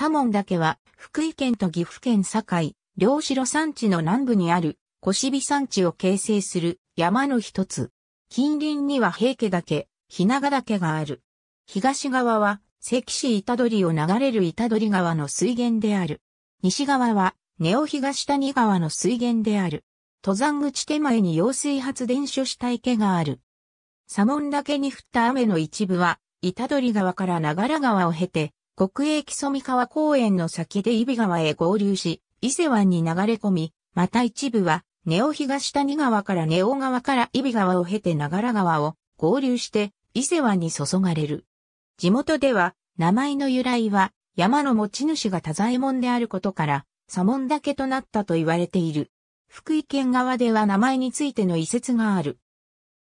左門岳は、福井県と岐阜県境、両城山地の南部にある、越火山地を形成する山の一つ。近隣には平家岳、日長岳がある。東側は、関市板取を流れる板取川の水源である。西側は、ネオ東谷川の水源である。登山口手前に揚水発電所した池がある。左門岳に降った雨の一部は、板取川から長良川を経て、国営木曽川公園の先で伊比川へ合流し、伊勢湾に流れ込み、また一部は、根尾東谷川から根尾川から伊比川を経て長良川を合流して伊勢湾に注がれる。地元では、名前の由来は、山の持ち主が多左衛門であることから、左門岳となったと言われている。福井県側では名前についての遺説がある。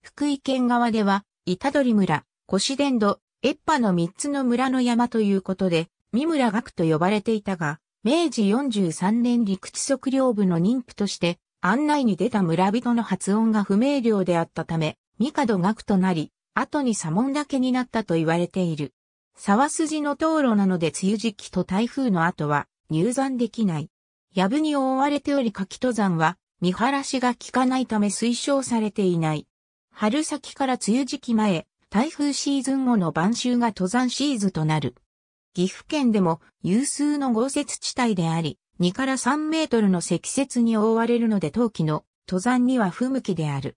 福井県側では、板取村、越伝土、ッパの三つの村の山ということで、三村学と呼ばれていたが、明治43年陸地測量部の妊婦として案内に出た村人の発音が不明瞭であったため、帝学となり、後に左門だけになったと言われている。沢筋の道路なので梅雨時期と台風の後は入山できない。やぶに覆われており柿登山は見晴らしが効かないため推奨されていない。春先から梅雨時期前、台風シーズン後の晩秋が登山シーズンとなる。岐阜県でも有数の豪雪地帯であり、2から3メートルの積雪に覆われるので冬季の登山には不向きである。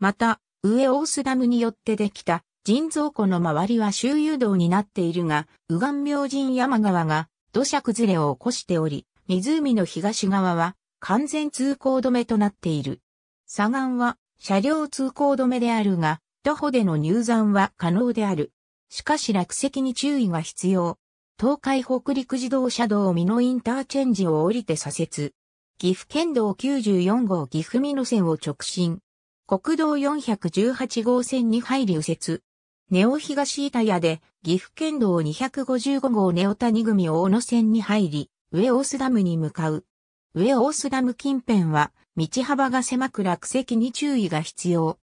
また、上大須ダムによってできた人造湖の周りは周遊道になっているが、右岸明神山川が土砂崩れを起こしており、湖の東側は完全通行止めとなっている。左岸は車両通行止めであるが、徒歩での入山は可能である。しかし落石に注意が必要。東海北陸自動車道美濃インターチェンジを降りて左折。岐阜県道94号岐阜美濃線を直進。国道418号線に入り右折。ネオ東板屋で岐阜県道255号ネオ谷組大野線に入り、上オスダムに向かう。上オスダム近辺は道幅が狭く落石に注意が必要。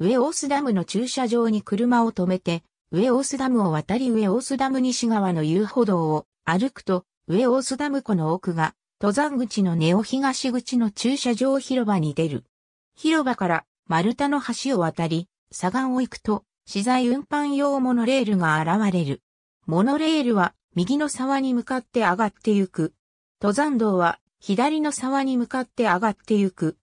上大オースダムの駐車場に車を止めて、上大オースダムを渡り上大オースダム西側の遊歩道を歩くと、上大オースダム湖の奥が、登山口のネオ東口の駐車場広場に出る。広場から丸太の橋を渡り、左岸を行くと、資材運搬用モノレールが現れる。モノレールは右の沢に向かって上がってゆく。登山道は左の沢に向かって上がってゆく。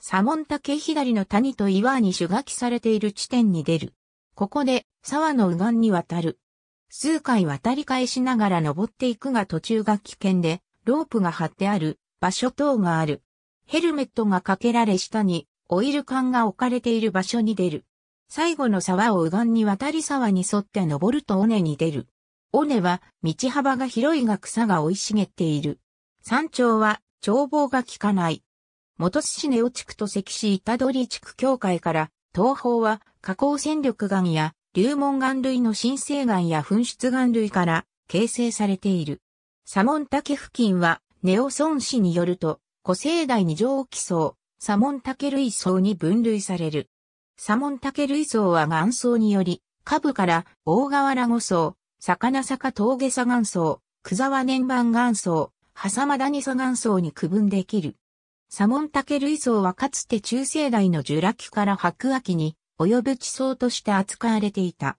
左門岳左の谷と岩に主垣されている地点に出る。ここで沢の右岸に渡る。数回渡り返しながら登っていくが途中が危険で、ロープが張ってある場所等がある。ヘルメットがかけられ下にオイル缶が置かれている場所に出る。最後の沢を右岸に渡り沢に沿って登ると尾根に出る。尾根は道幅が広いが草が生い茂っている。山頂は眺望が効かない。元津市根尾地区と関市板取地区協会から、東方は河口戦力岩や流門岩類の新生岩や噴出岩類から形成されている。サモン竹付近は、ネオ村市氏によると、古生代二条基層、モン竹類層に分類される。サモン竹類層は岩層により、下部から大河原五層、魚坂峠砂岩層、久沢年番岩層、挟間谷砂岩層に区分できる。サモンタケ類層はかつて中世代のジュラ紀から白亜紀に及ぶ地層として扱われていた。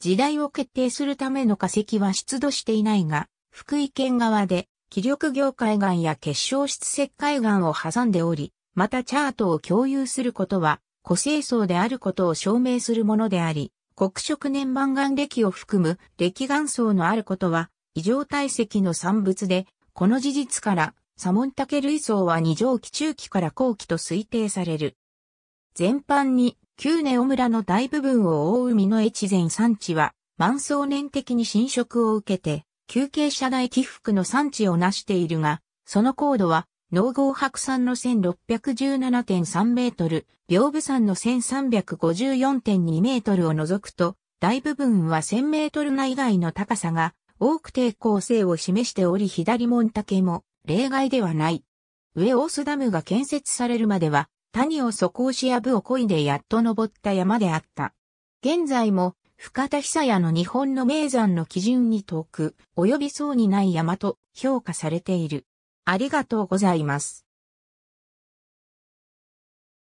時代を決定するための化石は出土していないが、福井県側で気力業界岩や結晶質石灰岩を挟んでおり、またチャートを共有することは、個性層であることを証明するものであり、黒色年版岩歴を含む歴岩層のあることは、異常体積の産物で、この事実からサモンタケ類層は二蒸気中期から後期と推定される。全般に、旧ネオ村の大部分を覆う海の越前山地は、満層年的に侵食を受けて、休憩社内起伏の産地を成しているが、その高度は、農合白山の1617.3メートル、屏風山の1354.2メートルを除くと、大部分は1000メートル内外の高さが、多く抵抗性を示しており左門竹も、例外ではない。上オースダムが建設されるまでは、谷を底押しやぶを漕いでやっと登った山であった。現在も、深田久屋の日本の名山の基準に遠く、及びそうにない山と評価されている。ありがとうございます。